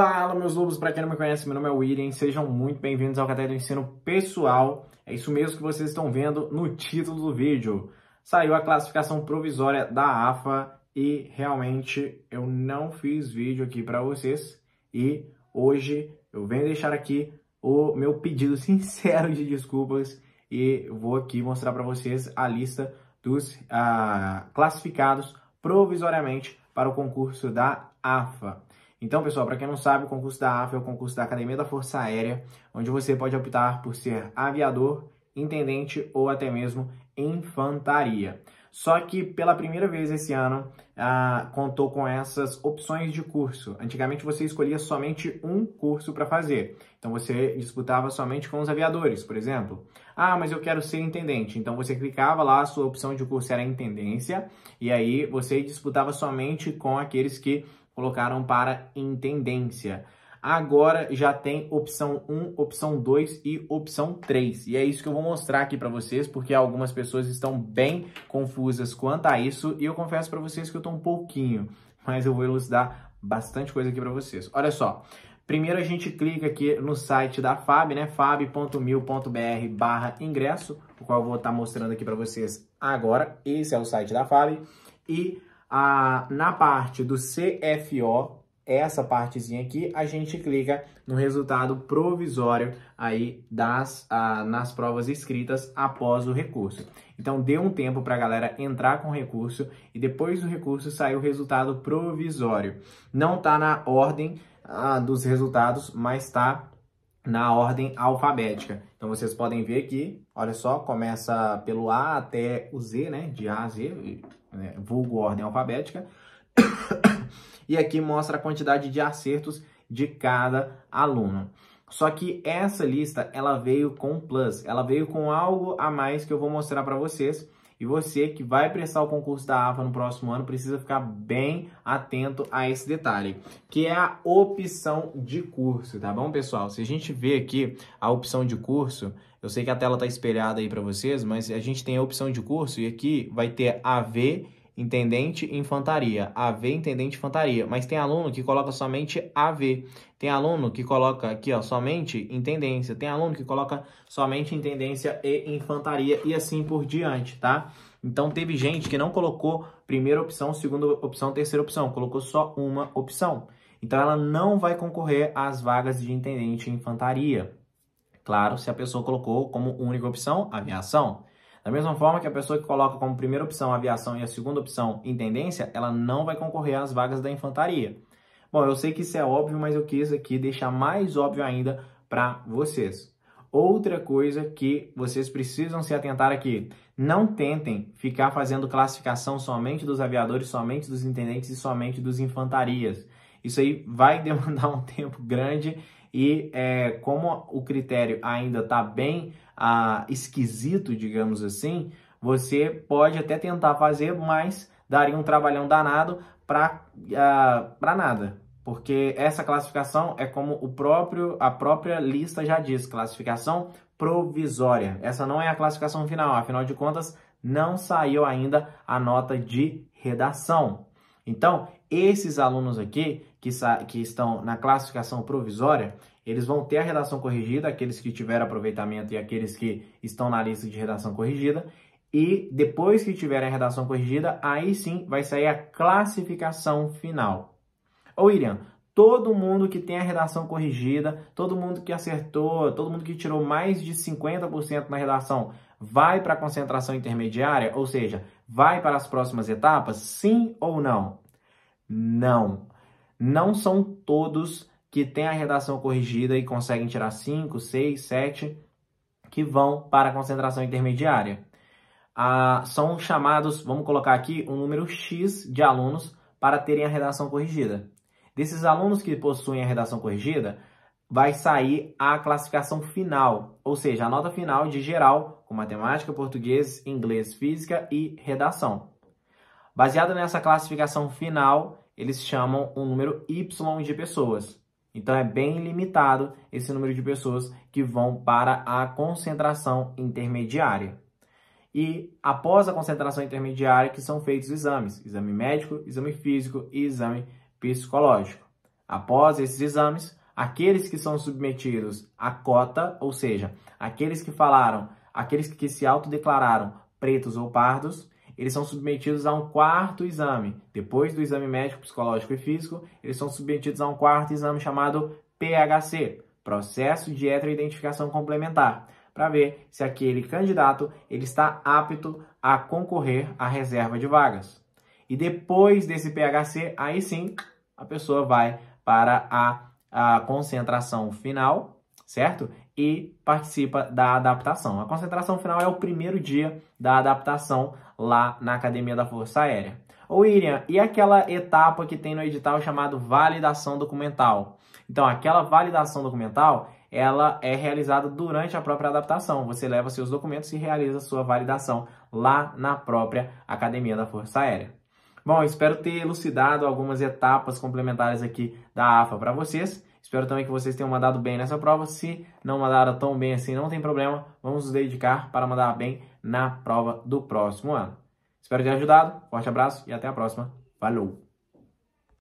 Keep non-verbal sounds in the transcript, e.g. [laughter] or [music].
Fala, meus lobos! Para quem não me conhece, meu nome é William. Sejam muito bem-vindos ao Caderno do Ensino Pessoal. É isso mesmo que vocês estão vendo no título do vídeo. Saiu a classificação provisória da AFA e realmente eu não fiz vídeo aqui para vocês. E hoje eu venho deixar aqui o meu pedido [laughs] sincero de desculpas e vou aqui mostrar para vocês a lista dos ah, classificados provisoriamente para o concurso da AFA. Então, pessoal, para quem não sabe, o concurso da AFA é o concurso da Academia da Força Aérea, onde você pode optar por ser aviador, intendente ou até mesmo infantaria. Só que pela primeira vez esse ano ah, contou com essas opções de curso. Antigamente você escolhia somente um curso para fazer, então você disputava somente com os aviadores, por exemplo. Ah, mas eu quero ser intendente. Então você clicava lá, a sua opção de curso era intendência, e aí você disputava somente com aqueles que colocaram para intendência. Agora já tem opção 1, opção 2 e opção 3. E é isso que eu vou mostrar aqui para vocês, porque algumas pessoas estão bem confusas quanto a isso, e eu confesso para vocês que eu estou um pouquinho, mas eu vou elucidar bastante coisa aqui para vocês. Olha só, Primeiro a gente clica aqui no site da FAB, né? fab.mil.br barra ingresso, o qual eu vou estar tá mostrando aqui para vocês agora. Esse é o site da FAB. E a, na parte do CFO, essa partezinha aqui, a gente clica no resultado provisório aí das, nas provas escritas após o recurso. Então, dê um tempo para a galera entrar com o recurso e depois do recurso sair o resultado provisório. Não está na ordem dos resultados, mas está na ordem alfabética. Então vocês podem ver aqui, olha só, começa pelo A até o Z, né? De A a Z, né, vulgo ordem alfabética. [coughs] e aqui mostra a quantidade de acertos de cada aluno. Só que essa lista, ela veio com plus, ela veio com algo a mais que eu vou mostrar para vocês, e você que vai prestar o concurso da APA no próximo ano precisa ficar bem atento a esse detalhe, que é a opção de curso, tá bom, pessoal? Se a gente vê aqui a opção de curso, eu sei que a tela está espelhada aí para vocês, mas a gente tem a opção de curso e aqui vai ter AV intendente infantaria, AV intendente infantaria, mas tem aluno que coloca somente AV, tem aluno que coloca aqui, ó, somente intendência, tem aluno que coloca somente intendência e infantaria e assim por diante, tá? Então teve gente que não colocou primeira opção, segunda opção, terceira opção, colocou só uma opção. Então ela não vai concorrer às vagas de intendente infantaria. Claro, se a pessoa colocou como única opção aviação. Da mesma forma que a pessoa que coloca como primeira opção aviação e a segunda opção intendência, ela não vai concorrer às vagas da infantaria. Bom, eu sei que isso é óbvio, mas eu quis aqui deixar mais óbvio ainda para vocês. Outra coisa que vocês precisam se atentar aqui: não tentem ficar fazendo classificação somente dos aviadores, somente dos intendentes e somente dos infantarias. Isso aí vai [laughs] demandar um tempo grande e é, como o critério ainda está bem ah, esquisito, digamos assim, você pode até tentar fazer, mas daria um trabalhão danado para ah, nada. Porque essa classificação é como o próprio, a própria lista já diz, classificação provisória. Essa não é a classificação final, afinal de contas, não saiu ainda a nota de redação. Então, esses alunos aqui que, que estão na classificação provisória, eles vão ter a redação corrigida, aqueles que tiveram aproveitamento e aqueles que estão na lista de redação corrigida. E depois que tiverem a redação corrigida, aí sim vai sair a classificação final. Ô Irian, todo mundo que tem a redação corrigida, todo mundo que acertou, todo mundo que tirou mais de 50% na redação, vai para a concentração intermediária? Ou seja, vai para as próximas etapas? Sim ou não? Não. Não são todos que têm a redação corrigida e conseguem tirar 5, 6, 7 que vão para a concentração intermediária. Ah, são chamados, vamos colocar aqui, um número X de alunos para terem a redação corrigida. Desses alunos que possuem a redação corrigida, vai sair a classificação final, ou seja, a nota final de geral, com matemática, português, inglês, física e redação. Baseado nessa classificação final, eles chamam um número Y de pessoas. Então é bem limitado esse número de pessoas que vão para a concentração intermediária. E após a concentração intermediária que são feitos exames, exame médico, exame físico e exame psicológico. Após esses exames, aqueles que são submetidos à cota, ou seja, aqueles que falaram, aqueles que se autodeclararam pretos ou pardos, eles são submetidos a um quarto exame. Depois do exame médico, psicológico e físico, eles são submetidos a um quarto exame chamado PHC, Processo de Heteroidentificação Complementar, para ver se aquele candidato ele está apto a concorrer à reserva de vagas. E depois desse PHC, aí sim, a pessoa vai para a, a concentração final, certo? E participa da adaptação. A concentração final é o primeiro dia da adaptação lá na Academia da Força Aérea. Ô Irian, e aquela etapa que tem no edital chamado validação documental? Então, aquela validação documental, ela é realizada durante a própria adaptação. Você leva seus documentos e realiza sua validação lá na própria Academia da Força Aérea. Bom, espero ter elucidado algumas etapas complementares aqui da AFA para vocês. Espero também que vocês tenham mandado bem nessa prova. Se não mandaram tão bem assim, não tem problema. Vamos nos dedicar para mandar bem na prova do próximo ano. Espero ter ajudado. Forte abraço e até a próxima. Falou!